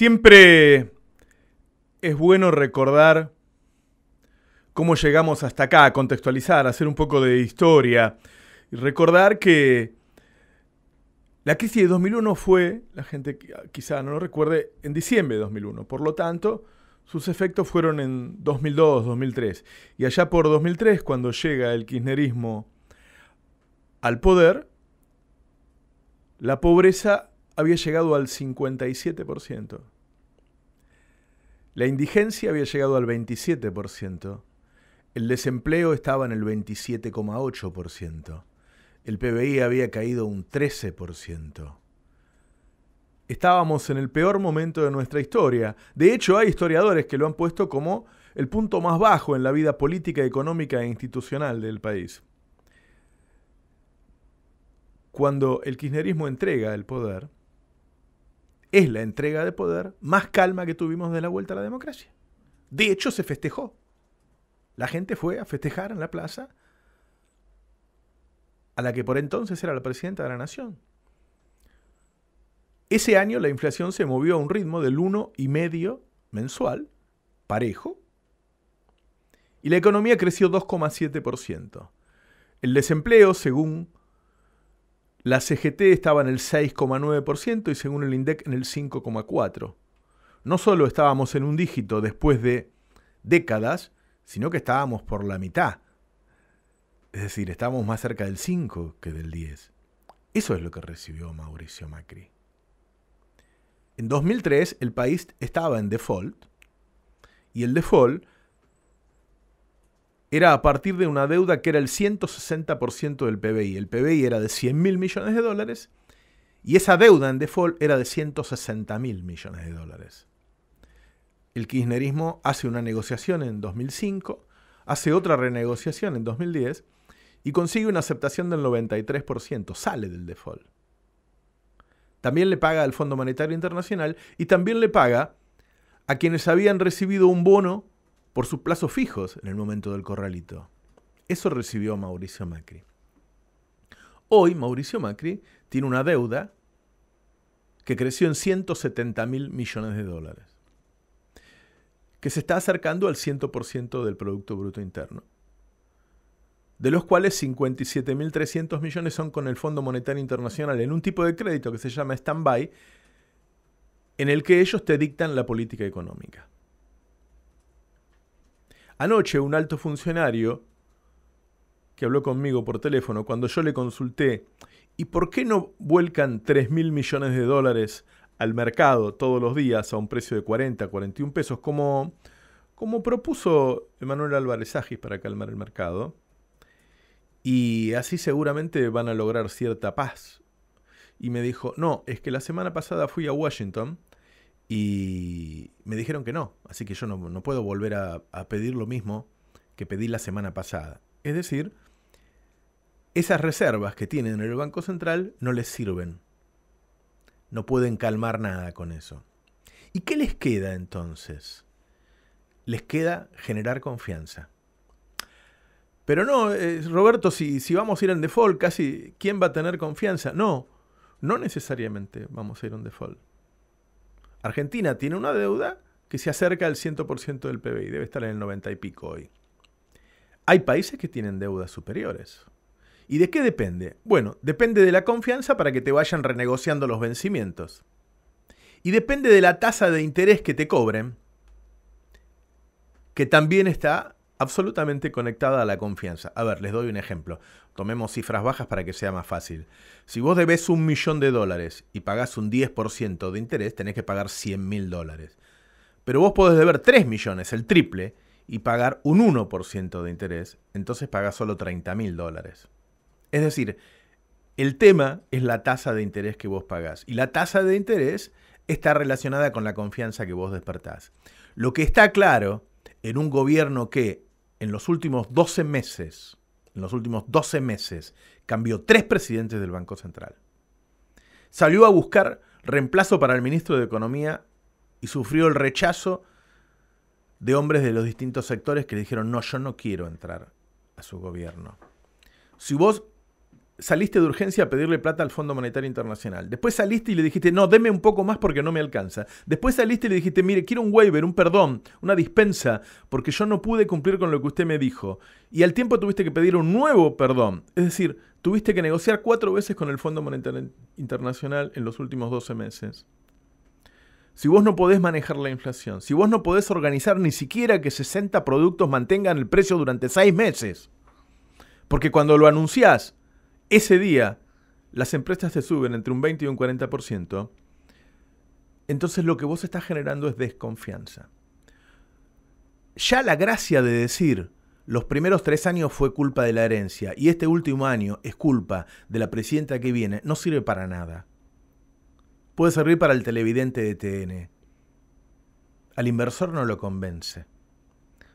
Siempre es bueno recordar cómo llegamos hasta acá, contextualizar, hacer un poco de historia y recordar que la crisis de 2001 fue, la gente quizá no lo recuerde, en diciembre de 2001. Por lo tanto, sus efectos fueron en 2002, 2003. Y allá por 2003, cuando llega el kirchnerismo al poder, la pobreza había llegado al 57%. La indigencia había llegado al 27%, el desempleo estaba en el 27,8%, el PBI había caído un 13%. Estábamos en el peor momento de nuestra historia. De hecho, hay historiadores que lo han puesto como el punto más bajo en la vida política, económica e institucional del país. Cuando el kirchnerismo entrega el poder, es la entrega de poder más calma que tuvimos de la vuelta a la democracia. De hecho, se festejó. La gente fue a festejar en la plaza a la que por entonces era la presidenta de la nación. Ese año la inflación se movió a un ritmo del 1,5 mensual, parejo, y la economía creció 2,7%. El desempleo, según la CGT estaba en el 6,9% y según el INDEC en el 5,4%. No solo estábamos en un dígito después de décadas, sino que estábamos por la mitad. Es decir, estábamos más cerca del 5 que del 10. Eso es lo que recibió Mauricio Macri. En 2003 el país estaba en default y el default era a partir de una deuda que era el 160% del PBI. El PBI era de 100.000 mil millones de dólares y esa deuda en default era de 160.000 mil millones de dólares. El kirchnerismo hace una negociación en 2005, hace otra renegociación en 2010 y consigue una aceptación del 93%, sale del default. También le paga al Fondo Monetario Internacional y también le paga a quienes habían recibido un bono por sus plazos fijos en el momento del corralito. Eso recibió Mauricio Macri. Hoy Mauricio Macri tiene una deuda que creció en 170 mil millones de dólares, que se está acercando al 100% del Producto Bruto Interno, de los cuales 57.300 millones son con el Fondo Monetario Internacional en un tipo de crédito que se llama stand-by, en el que ellos te dictan la política económica. Anoche un alto funcionario que habló conmigo por teléfono, cuando yo le consulté, ¿y por qué no vuelcan 3 mil millones de dólares al mercado todos los días a un precio de 40, 41 pesos, como, como propuso Emanuel Álvarez Agis para calmar el mercado? Y así seguramente van a lograr cierta paz. Y me dijo, no, es que la semana pasada fui a Washington y me dijeron que no, así que yo no, puedo volver a, pedir lo mismo que pedí la semana pasada. Es decir, esas reservas que tienen en el Banco Central no les sirven. No pueden calmar nada con eso. ¿Y qué les queda entonces? Les queda generar confianza. Pero no, eh, Roberto, si, si, vamos a ir en default, casi, ¿quién va a tener confianza? No, no necesariamente vamos a ir en default. Argentina tiene una deuda que se acerca al 100% del PBI, debe estar en el 90 y pico hoy. Hay países que tienen deudas superiores. ¿Y de qué depende? Bueno, depende de la confianza para que te vayan renegociando los vencimientos. Y depende de la tasa de interés que te cobren, que también está absolutamente conectada a la confianza. A ver, les doy un ejemplo. Tomemos cifras bajas para que sea más fácil. Si vos debes un millón de dólares y pagás un 10% de interés, tenés que pagar 100 mil dólares. Pero vos podés deber 3 millones, el triple, y pagar un 1% de interés, entonces pagás solo 30 mil dólares. Es decir, el tema es la tasa de interés que vos pagás. Y la tasa de interés está relacionada con la confianza que vos despertás. Lo que está claro en un gobierno que en los últimos 12 meses, en los últimos 12 meses, cambió tres presidentes del Banco Central. Salió a buscar reemplazo para el ministro de Economía y sufrió el rechazo de hombres de los distintos sectores que le dijeron, no, yo no quiero entrar a su gobierno. Si vos saliste de urgencia a pedirle plata al Fondo Monetario Internacional. Después saliste y le dijiste, no, deme un poco más porque no me alcanza. Después saliste y le dijiste, mire, quiero un waiver, un perdón, una dispensa, porque yo no pude cumplir con lo que usted me dijo. Y al tiempo tuviste que pedir un nuevo perdón. Es decir, tuviste que negociar cuatro veces con el Fondo Monetario Internacional en los últimos 12 meses. Si vos no podés manejar la inflación, si vos no podés organizar ni siquiera que 60 productos mantengan el precio durante 6 meses, porque cuando lo anunciás ese día las empresas se suben entre un 20 y un 40%, entonces lo que vos estás generando es desconfianza. Ya la gracia de decir, los primeros tres años fue culpa de la herencia y este último año es culpa de la presidenta que viene, no sirve para nada. Puede servir para el televidente de TN. Al inversor no lo convence.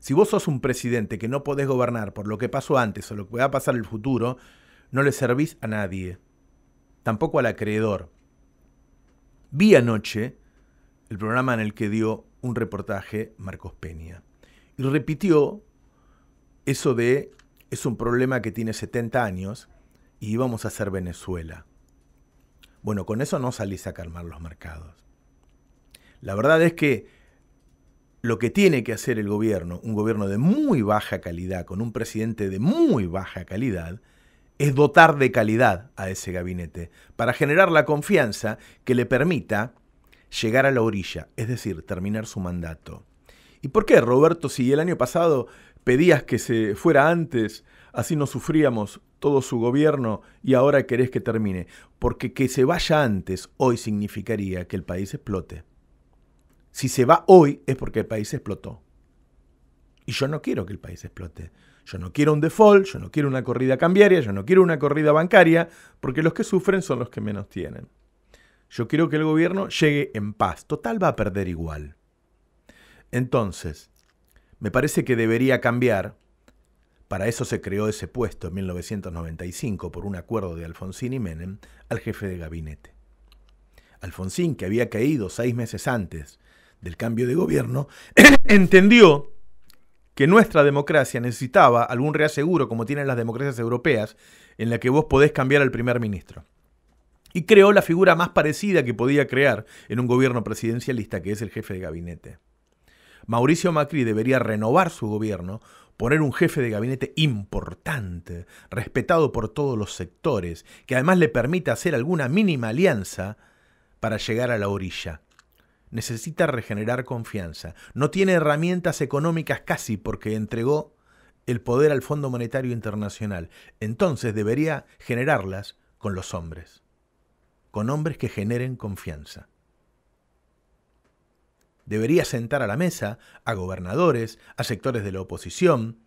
Si vos sos un presidente que no podés gobernar por lo que pasó antes o lo que va a pasar en el futuro, no le servís a nadie, tampoco al acreedor. Vi anoche el programa en el que dio un reportaje Marcos Peña y repitió eso de es un problema que tiene 70 años y íbamos a hacer Venezuela. Bueno, con eso no salís a calmar los mercados. La verdad es que lo que tiene que hacer el gobierno, un gobierno de muy baja calidad, con un presidente de muy baja calidad, es dotar de calidad a ese gabinete para generar la confianza que le permita llegar a la orilla, es decir, terminar su mandato. ¿Y por qué, Roberto, si el año pasado pedías que se fuera antes, así nos sufríamos todo su gobierno y ahora querés que termine? Porque que se vaya antes hoy significaría que el país explote. Si se va hoy es porque el país explotó. Y yo no quiero que el país explote. Yo no quiero un default, yo no quiero una corrida cambiaria, yo no quiero una corrida bancaria, porque los que sufren son los que menos tienen. Yo quiero que el gobierno llegue en paz. Total va a perder igual. Entonces, me parece que debería cambiar. Para eso se creó ese puesto en 1995 por un acuerdo de Alfonsín y Menem al jefe de gabinete. Alfonsín, que había caído seis meses antes del cambio de gobierno, entendió que nuestra democracia necesitaba algún reaseguro como tienen las democracias europeas, en la que vos podés cambiar al primer ministro. Y creó la figura más parecida que podía crear en un gobierno presidencialista, que es el jefe de gabinete. Mauricio Macri debería renovar su gobierno, poner un jefe de gabinete importante, respetado por todos los sectores, que además le permita hacer alguna mínima alianza para llegar a la orilla necesita regenerar confianza. No tiene herramientas económicas casi porque entregó el poder al Fondo Monetario Internacional. Entonces debería generarlas con los hombres, con hombres que generen confianza. Debería sentar a la mesa a gobernadores, a sectores de la oposición,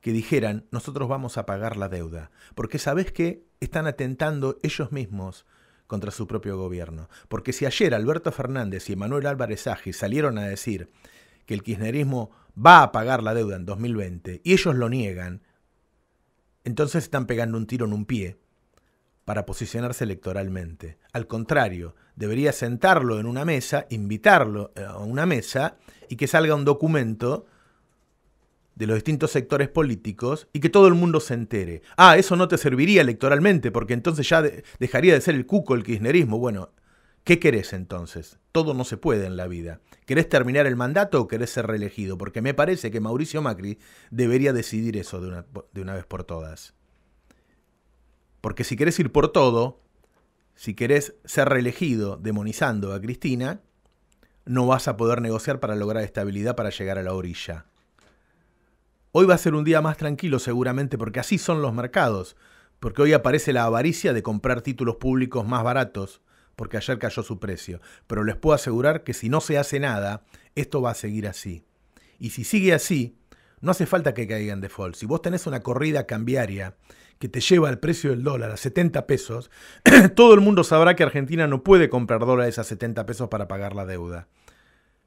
que dijeran, nosotros vamos a pagar la deuda, porque sabes que están atentando ellos mismos contra su propio gobierno. Porque si ayer Alberto Fernández y Emanuel Álvarez Aguirre salieron a decir que el kirchnerismo va a pagar la deuda en 2020 y ellos lo niegan, entonces están pegando un tiro en un pie para posicionarse electoralmente. Al contrario, debería sentarlo en una mesa, invitarlo eh, a una mesa y que salga un documento de los distintos sectores políticos y que todo el mundo se entere. Ah, eso no te serviría electoralmente porque entonces ya dejaría de ser el cuco el kirchnerismo. Bueno, ¿qué querés entonces? Todo no se puede en la vida. ¿Querés terminar el mandato o querés ser reelegido? Porque me parece que Mauricio Macri debería decidir eso de una, de una vez por todas. Porque si querés ir por todo, si querés ser reelegido demonizando a Cristina, no vas a poder negociar para lograr estabilidad para llegar a la orilla. Hoy va a ser un día más tranquilo seguramente porque así son los mercados, porque hoy aparece la avaricia de comprar títulos públicos más baratos, porque ayer cayó su precio. Pero les puedo asegurar que si no se hace nada, esto va a seguir así. Y si sigue así, no hace falta que caiga en default. Si vos tenés una corrida cambiaria que te lleva al precio del dólar a 70 pesos, todo el mundo sabrá que Argentina no puede comprar dólares a 70 pesos para pagar la deuda.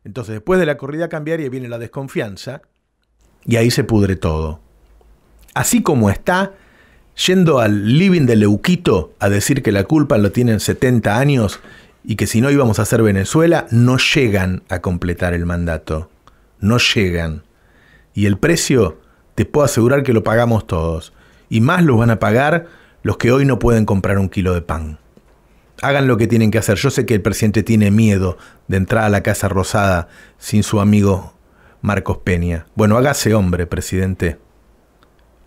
Entonces, después de la corrida cambiaria viene la desconfianza, y ahí se pudre todo. Así como está, yendo al living de Leuquito a decir que la culpa lo tienen 70 años y que si no íbamos a hacer Venezuela, no llegan a completar el mandato. No llegan. Y el precio, te puedo asegurar que lo pagamos todos. Y más lo van a pagar los que hoy no pueden comprar un kilo de pan. Hagan lo que tienen que hacer. Yo sé que el presidente tiene miedo de entrar a la Casa Rosada sin su amigo Marcos Peña. Bueno, hágase hombre, presidente.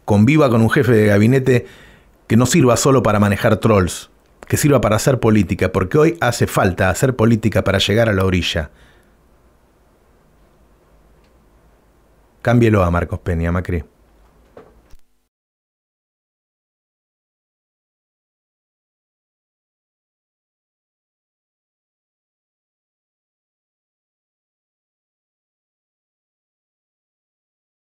Conviva con un jefe de gabinete que no sirva solo para manejar trolls, que sirva para hacer política, porque hoy hace falta hacer política para llegar a la orilla. Cámbielo a Marcos Peña, Macri.